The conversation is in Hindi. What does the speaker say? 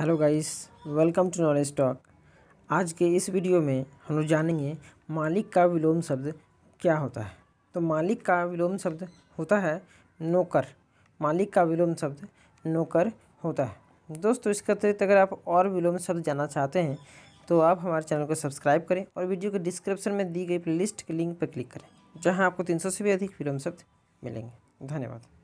hello guys welcome to knowledge talk आज के इस वीडियो में हम लोग जानेंगे मालिक का विलोम शब्द क्या होता है तो मालिक का विलोम शब्द होता है नौकर मालिक का विलोम शब्द नौकर होता है दोस्तों इसके अतिरिक्त अगर आप और विलोम शब्द जानना चाहते हैं तो आप हमारे चैनल को सब्सक्राइब करें और वीडियो के डिस्क्रिप्शन में दी गई प्ले लिस्ट के लिंक पर क्लिक करें जहाँ आपको तीन से भी अधिक विलोम शब्द मिलेंगे धन्यवाद